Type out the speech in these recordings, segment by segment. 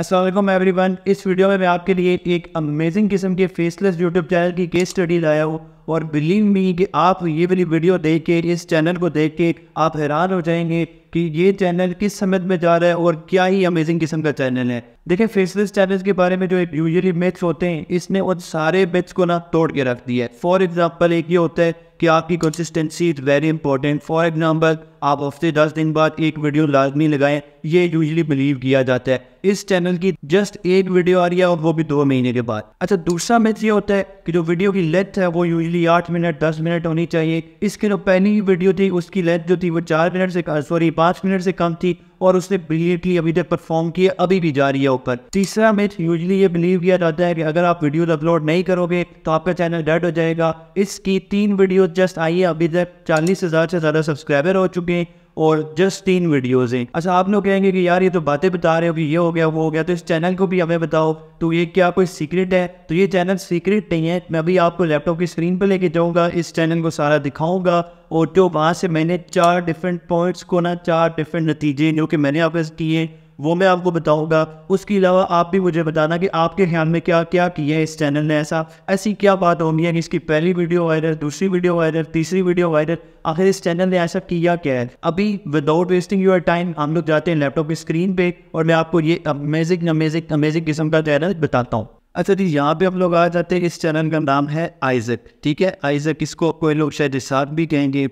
Aslam everyone इस video में मैं आपके लिए एक अमेजिंग किस्म के फेसलेस यूट्यूब चैनल की केस स्टडी लाया हूँ और बिलीव मी कि आप ये वाली वीडियो देख के इस चैनल को देख के आप हैरान हो जाएंगे कि ये चैनल किस समझ में जा रहा है और क्या ही अमेजिंग किस्म का चैनल है देखिए फेसलेस चैनल के बारे में जो यूजली मिथ्स होते हैं इसने उन सारे मिथ्स को ना तोड़ के रख दिया है फॉर एग्जाम्पल एक ये होता है कि आपकी consistency is very important for example आप हफ्ते दस दिन बाद एक वीडियो लाजमी लगाएं ये यूजली बिलीव किया जाता है इस चैनल की जस्ट एक वीडियो आ रही है और वो भी दो महीने के बाद अच्छा दूसरा मिथ ये होता है कि जो वीडियो की लेंथ है वो यूजली आठ मिनट दस मिनट होनी चाहिए इसके जो पहली वीडियो थी उसकी लेंथ जो थी वो चार मिनट से सॉरी पाँच मिनट से कम थी और उसने ब्रिलियंटली अभी तक परफॉर्म किया अभी भी जारी है ऊपर तीसरा मिथ यूजली ये बिलीव किया जाता है कि अगर आप वीडियोज अपलोड नहीं करोगे तो आपका चैनल डेड हो जाएगा इसकी तीन वीडियो जस्ट आई है अभी तक चालीस हज़ार से ज़्यादा सब्सक्राइबर हो चुके हैं और जस्ट तीन वीडियोज़ हैं अच्छा आप लोग कहेंगे कि यार ये तो बातें बता रहे हो कि ये हो गया वो हो गया तो इस चैनल को भी हमें बताओ तो ये क्या कोई सीक्रेट है तो ये चैनल सीक्रेट नहीं है मैं अभी आपको लैपटॉप की स्क्रीन पर लेके जाऊँगा इस चैनल को सारा दिखाऊंगा और जो वहाँ से मैंने चार डिफरेंट पॉइंट्स को ना चार डिफरेंट नतीजे जो कि मैंने आपस किए वो मैं आपको बताऊंगा उसके अलावा आप भी मुझे बताना कि आपके ख्याल में क्या क्या किया है इस चैनल ने ऐसा ऐसी क्या बात होगी है कि इसकी पहली वीडियो वायरल दूसरी वीडियो वायरल तीसरी वीडियो वायरल आखिर इस चैनल ने ऐसा किया क्या है अभी विदाउट वेस्टिंग योर टाइम हम लोग जाते हैं लैपटॉप की स्क्रीन पे और मैं आपको ये अमेजिक अमेजिक अमेजिक किस्म का चैनल बताता हूँ अच्छा जी यहाँ पे हम लोग आ जाते हैं इस चैनल का नाम है आइजक ठीक है आइजक इसको कोई लोग शायद इस भी कहेंगे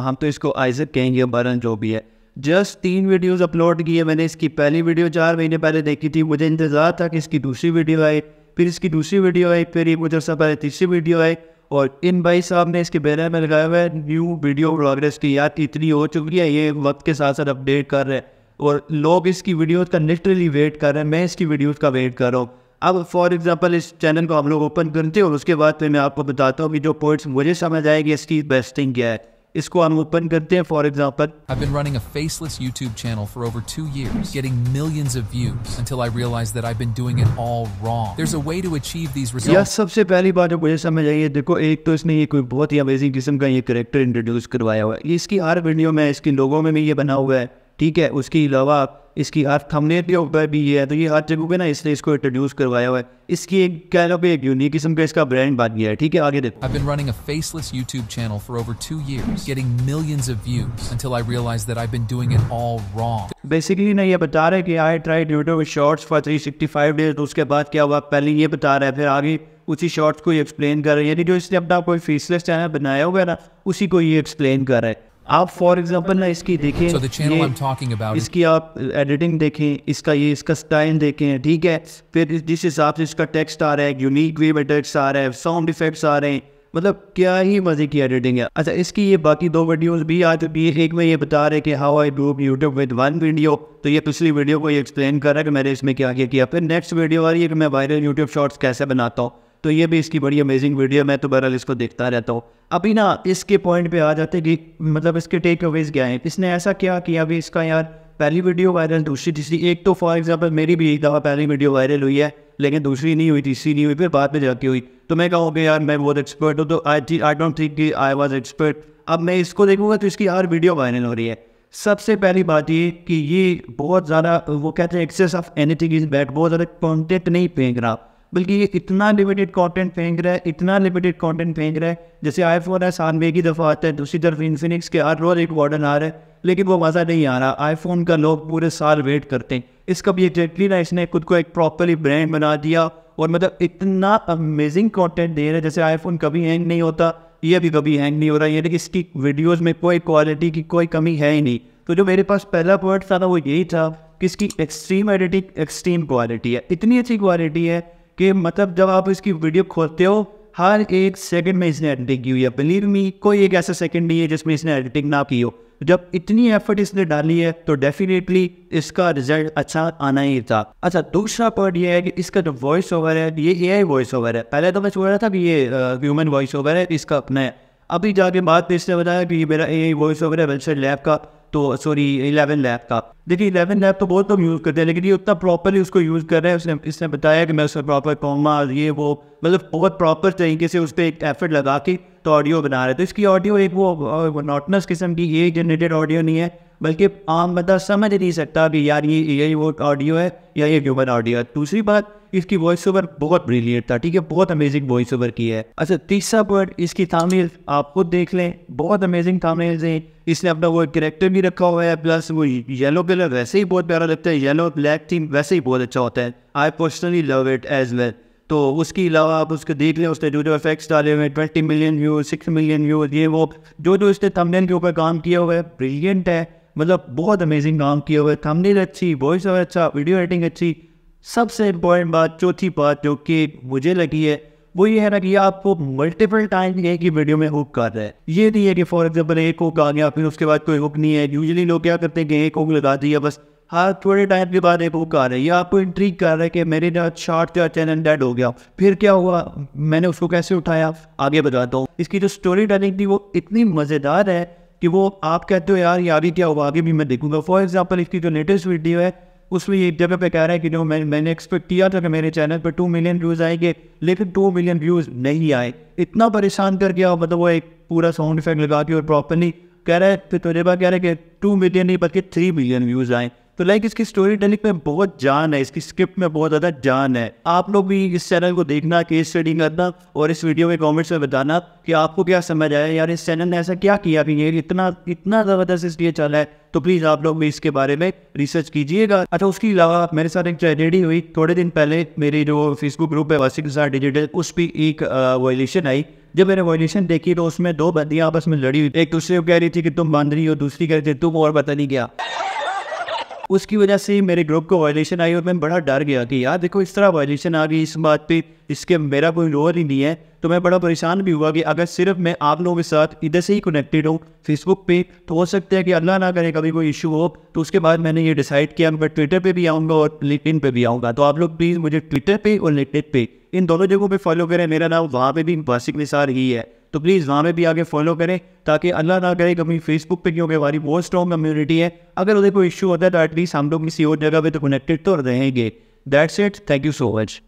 हम तो इसको आइजक कहेंगे बरन जो भी है जस्ट तीन वीडियोस अपलोड किए मैंने इसकी पहली वीडियो चार महीने पहले देखी थी मुझे इंतज़ार था कि इसकी दूसरी वीडियो आए फिर इसकी दूसरी वीडियो आई फिर ये मुझे सब पहले तीसरी वीडियो आई और इन भाई साहब ने इसके बैनर में लगाया हुआ है न्यू वीडियो प्रोग्रेस की याद इतनी हो चुकी है ये वक्त के साथ साथ अपडेट कर रहे हैं और लोग इसकी वीडियोज़ का लिटरली वेट कर रहे हैं मैं इसकी वीडियोज़ का वेट कर रहा हूँ अब फॉर एग्जांपल इस चैनल को हम लोग ओपन करते हैं और उसके बाद फिर मैं आपको बताता हूँ कि जो पॉइंट्स मुझे समझ आएगी इसकी बेस्टिंग क्या है इसको हम ओपन करते हैं for example I've been running a faceless YouTube channel for over two years, getting millions of views, until I realized that I've been doing it all wrong. There's a way to achieve these results. Yes सबसे पहली बात जो मुझे समझ आई है देखो एक तो इसने ये कोई बहुत ही अमेजिंग किस्म का ये करेक्टर इंट्रोड्यूस करवाया हुआ है इसकी हर वीडियो में इसकी लोगों में भी ये बना हुआ है ठीक है उसके अलावा इसकी हर थमने के ऊपर भी ये है तो ये हर जगह पे ना इसलिए इसको इंट्रोड्यूस करवाया हुआ है इसकी एक कह लो एक यूनिक किस्म का इसका ब्रांड बन गया है ठीक है आगे देखो I've been running a faceless YouTube channel for over 2 years getting millions of views until I realized that I've been doing it all wrong basically ना ये बता रहा है कि I tried YouTube shorts for 365 days तो उसके बाद क्या हुआ पहले ये बता रहा है फिर आगे उसी शॉर्ट्स को ये एक्सप्लेन कर रहा है यानी जो इसने अपना कोई फेसलेस चैनल बनाया हुआ है ना उसी को ये एक्सप्लेन कर रहा है आप फॉर एग्जाम्पल ना इसकी देखें so इसकी आप एडिटिंग देखें इसका ये इसका स्टाइल देखें ठीक है फिर जिस हिसाब से इसका टेक्स्ट आ रहा है यूनिक वे में टेक्स्ट आ रहा है साउंड इफेक्ट्स आ रहे हैं मतलब क्या ही मज़े की एडिटिंग है अच्छा इसकी ये बाकी दो वीडियोस भी आ चुकी है एक में ये बता रहे कि how I do YouTube with one video तो ये पिछली वीडियो को ये एक्सप्लेन कर रहा है कि मैंने इसमें क्या क्या किया फिर नेक्स्ट वीडियो आ रही है कि मैं वायरल यूट्यूब शॉर्ट्स कैसे बनाता हूँ तो ये भी इसकी बड़ी अमेजिंग वीडियो मैं तो बहरहाल इसको देखता रहता हूँ अभी ना इसके पॉइंट पे आ जाते कि मतलब इसके टेक अवेज क्या हैं इसने ऐसा क्या किया अभी इसका यार पहली वीडियो वायरल दूसरी तीसरी एक तो फॉर एग्जाम्पल मेरी भी एक दफ़ा पहली वीडियो वायरल हुई है लेकिन दूसरी नहीं हुई तीसरी नहीं हुई फिर बाद में जाके हुई तो मैं कहूँगा यार मैं बहुत एक्सपर्ट हूँ तो आई आई डोंट थिंक कि आई वॉज एक्सपर्ट अब मैं इसको देखूँगा तो इसकी यार वीडियो वायरल हो रही है सबसे पहली बात ये कि ये बहुत ज़्यादा वो कहते हैं excess of anything is bad बहुत ज़्यादा कॉन्टेंट नहीं फेंक रहा बल्कि ये इतना लिमिटेड कंटेंट फेंक रहा है इतना लिमिटेड कंटेंट फेंक रहा है जैसे आई फोन है साल में एक ही दफ़ा आता है दूसरी तरफ इन्फिनिक्स के हर रोज़ एक मॉडल आ रहा है लेकिन वो मज़ा नहीं आ रहा आईफोन का लोग पूरे साल वेट करते हैं इसका भी एग्जैक्टली ना इसने खुद को एक प्रॉपरली ब्रांड बना दिया और मतलब इतना अमेजिंग कॉन्टेंट दे रहा है जैसे फोन कभी हैंग नहीं होता ये भी कभी हैंग नहीं हो रहा यानी कि इसकी वीडियोज़ में कोई क्वालिटी की कोई कमी है ही नहीं तो जो मेरे पास पहला पॉइंट था ना वो यही था कि इसकी एक्सट्रीम एडिटिंग एक्सट्रीम क्वालिटी है इतनी अच्छी क्वालिटी है कि मतलब जब आप इसकी वीडियो खोलते हो हर एक सेकंड में इसने एडिटिंग की हुई है बिलीव मी कोई एक ऐसा सेकंड नहीं है जिसमें इसने एडिटिंग ना की हो जब इतनी एफर्ट इसने डाली है तो डेफिनेटली इसका रिजल्ट अच्छा आना ही था अच्छा दूसरा पॉइंट ये है कि इसका जो वॉइस ओवर है ये ए आई वॉइस ओवर है पहले तो मैं सोच रहा था कि ये ह्यूमन वॉइस ओवर है इसका अपना है अभी जाके बात ने इसने बताया कि मेरा ए वॉइस ओवर है वेलसेट लैब का तो सॉरी इलेवन लैब का देखिए इलेवन लैब तो बहुत लोग यूज़ करते हैं लेकिन ये उतना प्रॉपरली उसको यूज़ कर रहे हैं उसने इसने बताया कि मैं उसका प्रॉपर कॉमा ये वो मतलब बहुत प्रॉपर तरीके से उस पर एक एफर्ट लगा के तो ऑडियो बना रहे तो इसकी ऑडियो एक वो नॉटनस किस्म की ये जनरेटेड ऑडियो नहीं है बल्कि आम बंदा समझ नहीं सकता कि यार ये यही वो ऑडियो है या ये ह्यूमन ऑडियो है दूसरी बात इसकी वॉइस ओवर बहुत ब्रिलियंट था ठीक है बहुत अमेजिंग वॉइस ओवर की है अच्छा तीसरा पॉइंट इसकी तामील आप खुद देख लें बहुत अमेजिंग थामनेल्स है इसने अपना वो करेक्टर भी रखा हुआ है प्लस वो येलो कलर वैसे ही बहुत प्यारा लगता है येलो ब्लैक थीम वैसे ही बहुत अच्छा होता है I personally love it as well तो उसके अलावा आप उसको देख लें उसने जो जो इफेक्ट्स डाले हुए हैं twenty million views six million views ये वो जो जो इसने थंबनेल के ऊपर काम किया हुआ है ब्रिलियंट है मतलब बहुत अमेजिंग काम किया हुआ है थंबनेल अच्छी वॉइस ओवर अच्छा वीडियो एडिटिंग अच्छी सबसे इम्पॉर्टेंट बात चौथी बात जो कि मुझे लगी है वो ये है ना कि आपको मल्टीपल टाइम एक ही वीडियो में हुक कर रहे हैं ये नहीं है कि फॉर एग्जाम्पल एक हुक आ गया फिर उसके बाद कोई हुक नहीं है यूजली लोग क्या करते हैं कि एक हुक लगा दिया बस हर हाँ, थोड़े टाइम के बाद एक हुक आ रहा है या आपको इंट्रीक कर रहा है कि मेरे ना शॉर्ट का चैनल डेड हो गया फिर क्या हुआ मैंने उसको कैसे उठाया आगे बताता हूँ इसकी जो स्टोरी टेलिंग थी वो इतनी मज़ेदार है कि वो आप कहते हो यार यार ये क्या हुआ आगे भी मैं देखूंगा फॉर एग्जाम्पल इसकी जो लेटेस्ट वीडियो है उसमें एक जगह पे कह रहा है कि जो मैं मैंने एक्सपेक्ट किया था कि मेरे चैनल पर टू मिलियन व्यूज़ आएंगे लेकिन टू मिलियन व्यूज़ नहीं आए इतना परेशान कर गया मतलब वो एक पूरा साउंड इफेक्ट लगा के और प्रॉपरली कह रहा है फिर तो तजर्बा कह रहा है कि टू मिलियन नहीं बल्कि थ्री मिलियन व्यूज़ आए तो लाइक इसकी स्टोरी टेलिंग में बहुत जान है इसकी स्क्रिप्ट में बहुत ज़्यादा जान है आप लोग भी इस चैनल को देखना केस स्टडी करना और इस वीडियो में कमेंट्स में बताना कि आपको क्या समझ आया यार इस चैनल ने ऐसा क्या किया भी ये इतना इतना ज़बरदस्त इसलिए रहा है तो प्लीज़ आप लोग भी इसके बारे में रिसर्च कीजिएगा अच्छा उसके अलावा मेरे साथ एक ट्रेजेडी हुई थोड़े दिन पहले मेरी जो फेसबुक ग्रुप है वासी डिजिटल उस पर एक वायलेशन आई जब मैंने वॉल्यूशन देखी तो उसमें दो बंदियां आपस में लड़ी हुई एक दूसरे को कह रही थी कि तुम बांध रही हो दूसरी कह रही थी तुम और पता नहीं क्या उसकी वजह से मेरे ग्रुप को वायलेशन आई और मैं बड़ा डर गया कि यार देखो इस तरह वायलेशन आ गई इस बात पे इसके मेरा कोई रोल ही नहीं है तो मैं बड़ा परेशान भी हुआ कि अगर सिर्फ मैं आप लोगों के साथ इधर से ही कनेक्टेड हूँ फेसबुक पे तो हो सकता है कि अल्लाह ना करे कभी कोई इशू हो तो उसके बाद मैंने ये डिसाइड किया मैं ट्विटर पे भी आऊँगा और लिंकिन पे भी आऊँगा तो आप लोग प्लीज़ मुझे ट्विटर पे और लिंकिन पे इन दोनों जगहों पे फॉलो करें मेरा नाम वहाँ पे भी वासिक निसार ही है तो प्लीज़ वहाँ पे भी आगे फॉलो करें ताकि अल्लाह ना करे कभी फेसबुक पे क्योंकि हमारी बहुत स्ट्रॉन्ग कम्युनिटी है अगर उधर कोई इशू होता है तो एटलीस्ट हम लोग किसी और जगह पे तो कनेक्टेड तो रहेंगे that's it thank you so much